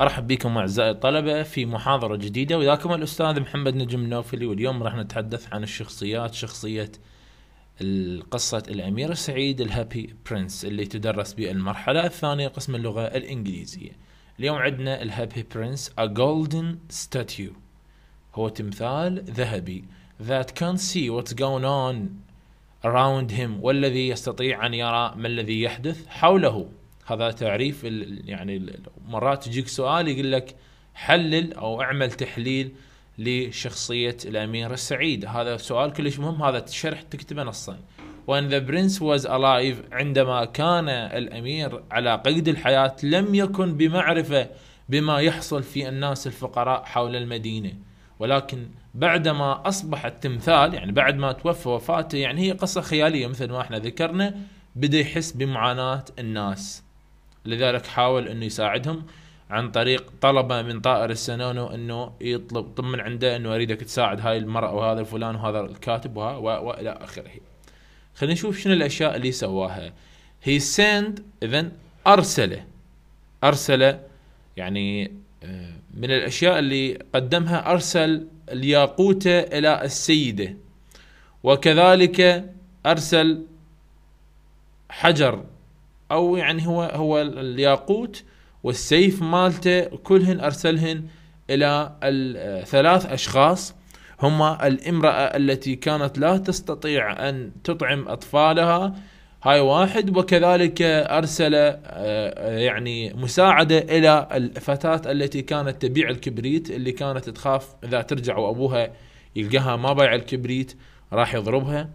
ارحب بكم اعزائي الطلبه في محاضره جديده وياكم الاستاذ محمد نجم نوفلي واليوم راح نتحدث عن الشخصيات شخصيه قصة الأمير سعيد الهابي برنس اللي تدرس بالمرحلة الثانية قسم اللغة الإنجليزية اليوم عندنا الهابي برنس A golden statue هو تمثال ذهبي that can see what's going on around him والذي يستطيع أن يرى ما الذي يحدث حوله هذا تعريف يعني مرات يجيك سؤال يقول لك حلل او اعمل تحليل لشخصيه الامير السعيد هذا سؤال كلش مهم هذا الشرح تكتبه نصين وان ذا برنس واز الايف عندما كان الامير على قيد الحياه لم يكن بمعرفه بما يحصل في الناس الفقراء حول المدينه ولكن بعدما اصبح التمثال يعني بعد ما توفى وفاته يعني هي قصه خياليه مثل ما احنا ذكرنا بدا يحس بمعاناه الناس لذلك حاول انه يساعدهم عن طريق طلبه من طائر السنونو انه يطلب طمن عنده انه اريدك تساعد هاي المراه وهذا الفلان وهذا الكاتب والى اخره. خلينا نشوف شنو الاشياء اللي سواها. هي سند اذا ارسله ارسله يعني آه، من الاشياء اللي قدمها ارسل الياقوته الى السيده وكذلك ارسل حجر او يعني هو هو الياقوت والسيف مالته كلهن ارسلهن الى الثلاث اشخاص هما الامراه التي كانت لا تستطيع ان تطعم اطفالها هاي واحد وكذلك ارسل آه، آه، يعني مساعده الى الفتاه التي كانت تبيع الكبريت اللي كانت تخاف اذا ترجع وابوها يلقاها ما بايع الكبريت راح يضربها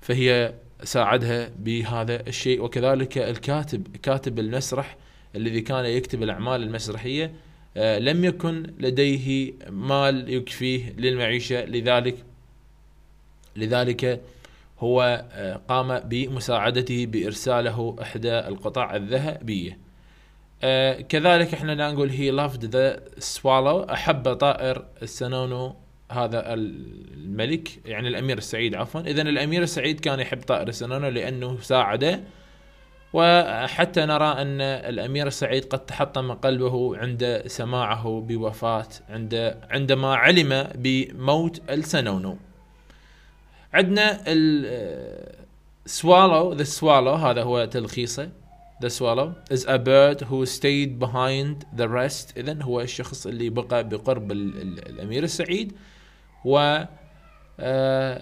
فهي ساعدها بهذا الشيء وكذلك الكاتب كاتب المسرح الذي كان يكتب الأعمال المسرحية آه، لم يكن لديه مال يكفيه للمعيشة لذلك لذلك هو آه، قام بمساعدته بإرساله إحدى القطع الذهبية آه، كذلك احنا نقول هي لافد ذا سوالو أحب طائر السنونو هذا الملك يعني الامير السعيد عفوا اذا الامير السعيد كان يحب طائر السنونو لانه ساعده وحتى نرى ان الامير السعيد قد تحطم قلبه عند سماعه بوفاه عند عندما علم بموت السنونو عندنا swallow the swallow هذا هو تلخيصه the swallow is a bird who stayed behind the rest اذا هو الشخص اللي بقى بقرب الامير السعيد و آه،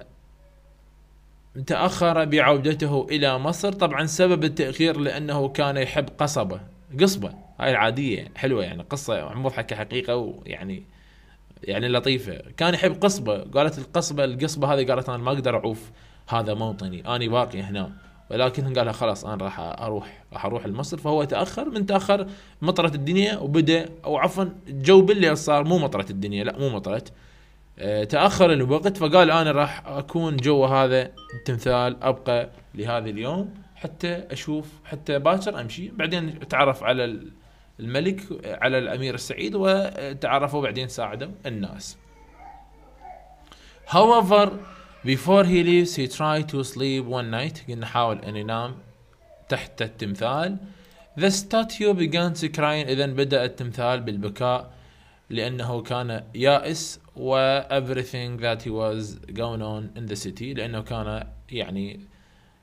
تأخر بعودته إلى مصر طبعا سبب التأخير لأنه كان يحب قصبة قصبة هاي العادية حلوة يعني قصة مضحكة حقيقة ويعني يعني لطيفة كان يحب قصبة قالت القصبة القصبة هذه قالت أنا ما أقدر أعوف هذا موطني أنا باقي هنا ولكن قال خلاص أنا راح أروح راح أروح لمصر فهو تأخر من تأخر مطرة الدنيا وبدأ أو عفوا الجو بالليل صار مو مطرة الدنيا لا مو مطرة آه، تاخر الوقت فقال انا راح اكون جوا هذا التمثال ابقى لهذا اليوم حتى اشوف حتى باكر امشي بعدين اتعرف على الملك على الامير السعيد وتعرفوا بعدين ساعدوا الناس however before he leaves he tried to sleep one night قلنا حاول ان ينام تحت التمثال the statue began to cry اذا بدا التمثال بالبكاء لأنه كان يائس و everything that he was going on in the city لأنه كان يعني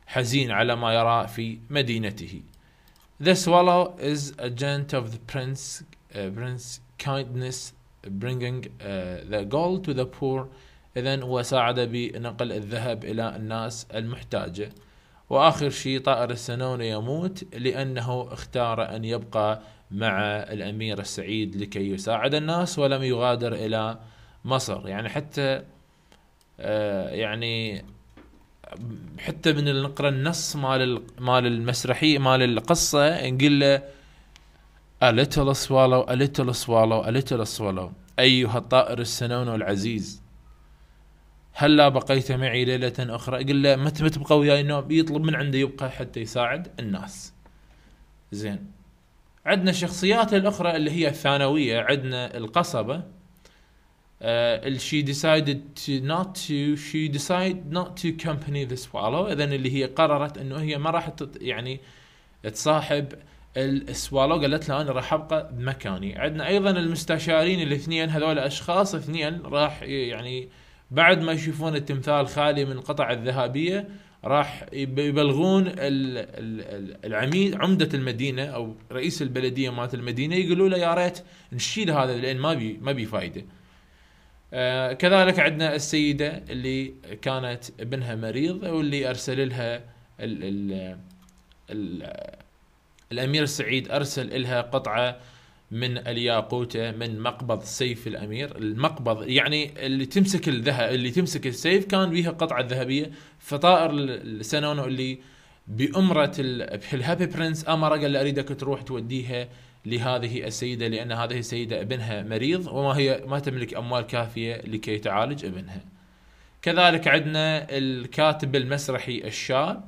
حزين على ما يرى في مدينته. The swallow is a gent of the prince, uh, prince kindness bringing uh, the gold to the poor إذا وساعد بنقل الذهب إلى الناس المحتاجة وآخر شيء طائر السنون يموت لأنه اختار أن يبقى مع الامير السعيد لكي يساعد الناس ولم يغادر الى مصر يعني حتى آه، يعني حتى من نقرا النص مال مال المسرحيه مال القصه نقول له A little swallow, a little swallow, a little swallow أيها الطائر السنون العزيز هلا لا بقيت معي ليلة أخرى قل له متى تبقى وياي يطلب من عنده يبقى حتى يساعد الناس زين عندنا الشخصيات الاخرى اللي هي الثانويه عندنا القصبه uh, she decided to not to she decided not to company this swallow اذا اللي هي قررت انه هي ما راح يعني تصاحب السوالو قالت له انا راح ابقى بمكاني عندنا ايضا المستشارين الاثنين هذول اشخاص اثنين راح يعني بعد ما يشوفون التمثال خالي من القطع الذهبيه راح يبلغون العميد عمده المدينه او رئيس البلديه مالت المدينه يقولوا له يا ريت نشيل هذا لان ما بي ما بي فايده. آه، كذلك عندنا السيده اللي كانت ابنها مريض واللي ارسل لها الـ الـ الـ الامير سعيد ارسل لها قطعه من الياقوته من مقبض سيف الامير المقبض يعني اللي تمسك الذهب اللي تمسك السيف كان بيها قطعه ذهبيه فطائر السنونو اللي بامره الهابي برنس امره قال له اريدك تروح توديها لهذه السيده لان هذه السيده ابنها مريض وما هي ما تملك اموال كافيه لكي تعالج ابنها. كذلك عندنا الكاتب المسرحي الشاب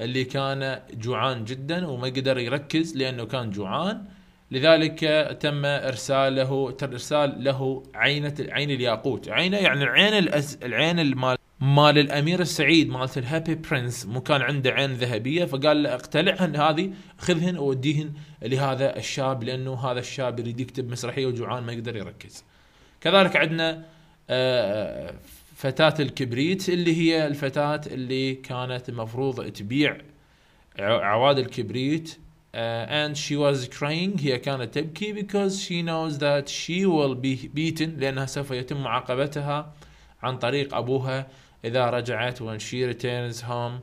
اللي كان جوعان جدا وما قدر يركز لانه كان جوعان لذلك تم ارساله تم ارسال له عينه عين الياقوت عينه يعني العين الأز... العين المال مال الامير السعيد مالت الهابي برنس مو كان عنده عين ذهبيه فقال له اقتلعهن هذه خذهن ووديهن لهذا الشاب لانه هذا الشاب يريد يكتب مسرحيه وجوعان ما يقدر يركز. كذلك عندنا آه، فتاه الكبريت اللي هي الفتاه اللي كانت المفروض تبيع عواد الكبريت uh, and she was crying هي كانت تبكي because she knows that she will be beaten لأنها سوف يتم معاقبتها عن طريق أبوها إذا رجعت when she returns home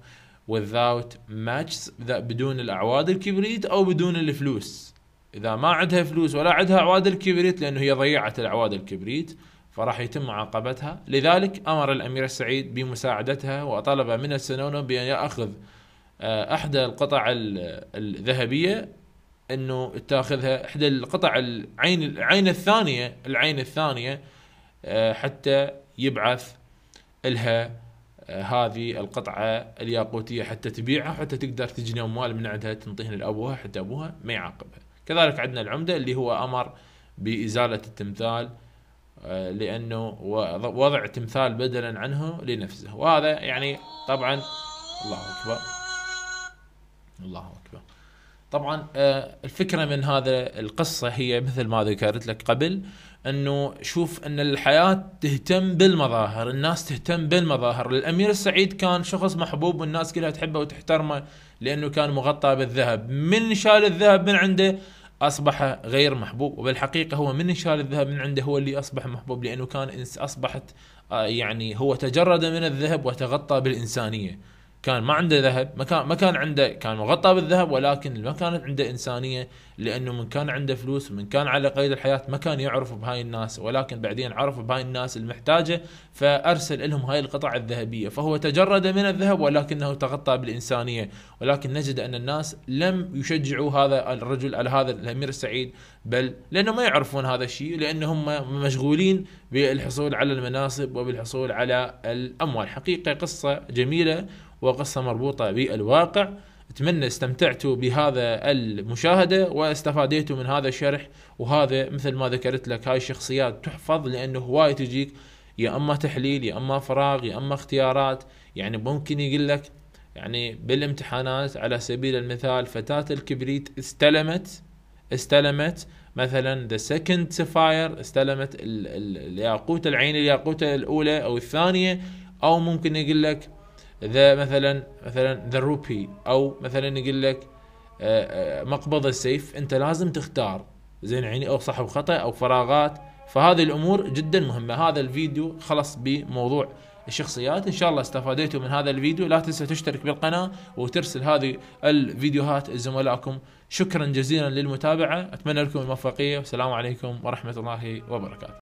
without matches بدون الأعواد الكبريت أو بدون الفلوس إذا ما عندها فلوس ولا عندها أعواد الكبريت لأنه هي ضيعت الأعواد الكبريت فراح يتم معاقبتها لذلك أمر الأمير سعيد بمساعدتها وطلب من السنونو بأن يأخذ آه، احدى القطع الذهبيه انه تاخذها احدى القطع العين العين الثانيه العين الثانيه آه، حتى يبعث لها آه، هذه القطعه الياقوتيه حتى تبيعها حتى تقدر تجني اموال من عندها تنطيهن لابوها حتى ابوها ما يعاقبها. كذلك عندنا العمده اللي هو امر بازاله التمثال لانه وضع تمثال بدلا عنه لنفسه وهذا يعني طبعا الله اكبر الله اكبر طبعا آه، الفكره من هذا القصه هي مثل ما ذكرت لك قبل انه شوف ان الحياه تهتم بالمظاهر، الناس تهتم بالمظاهر، الامير السعيد كان شخص محبوب والناس كلها تحبه وتحترمه لانه كان مغطى بالذهب، من شال الذهب من عنده اصبح غير محبوب وبالحقيقه هو من شال الذهب من عنده هو اللي اصبح محبوب لانه كان اصبحت آه، يعني هو تجرد من الذهب وتغطى بالانسانيه. كان ما عنده ذهب ما كان ما كان عنده كان مغطى بالذهب ولكن ما كانت عنده انسانيه لانه من كان عنده فلوس من كان على قيد الحياه ما كان يعرف بهاي الناس ولكن بعدين عرف بهاي الناس المحتاجه فارسل لهم هاي القطع الذهبيه فهو تجرد من الذهب ولكنه تغطى بالانسانيه ولكن نجد ان الناس لم يشجعوا هذا الرجل على هذا الامير السعيد بل لانه ما يعرفون هذا الشيء لانهم مشغولين بالحصول على المناصب وبالحصول على الاموال حقيقه قصه جميله وقصة مربوطة بالواقع أتمنى استمتعتوا بهذا المشاهدة واستفاديتوا من هذا الشرح وهذا مثل ما ذكرت لك هاي الشخصيات تحفظ لأنه هواي تجيك يا اما تحليل يا اما فراغ يا اما اختيارات يعني ممكن يقول لك يعني بالامتحانات على سبيل المثال فتاة الكبريت استلمت استلمت مثلا ذا سكند سفاير استلمت الياقوت العين الياقوتة الاولى او الثانية او ممكن يقول لك ذا مثلا مثلا ذا روبي او مثلا يقول لك آه، آه، مقبض السيف انت لازم تختار زين عيني او صح وخطا او فراغات فهذه الامور جدا مهمه هذا الفيديو خلص بموضوع الشخصيات ان شاء الله استفاديتوا من هذا الفيديو لا تنسى تشترك بالقناه وترسل هذه الفيديوهات لزملائكم شكرا جزيلا للمتابعه اتمنى لكم الموفقيه والسلام عليكم ورحمه الله وبركاته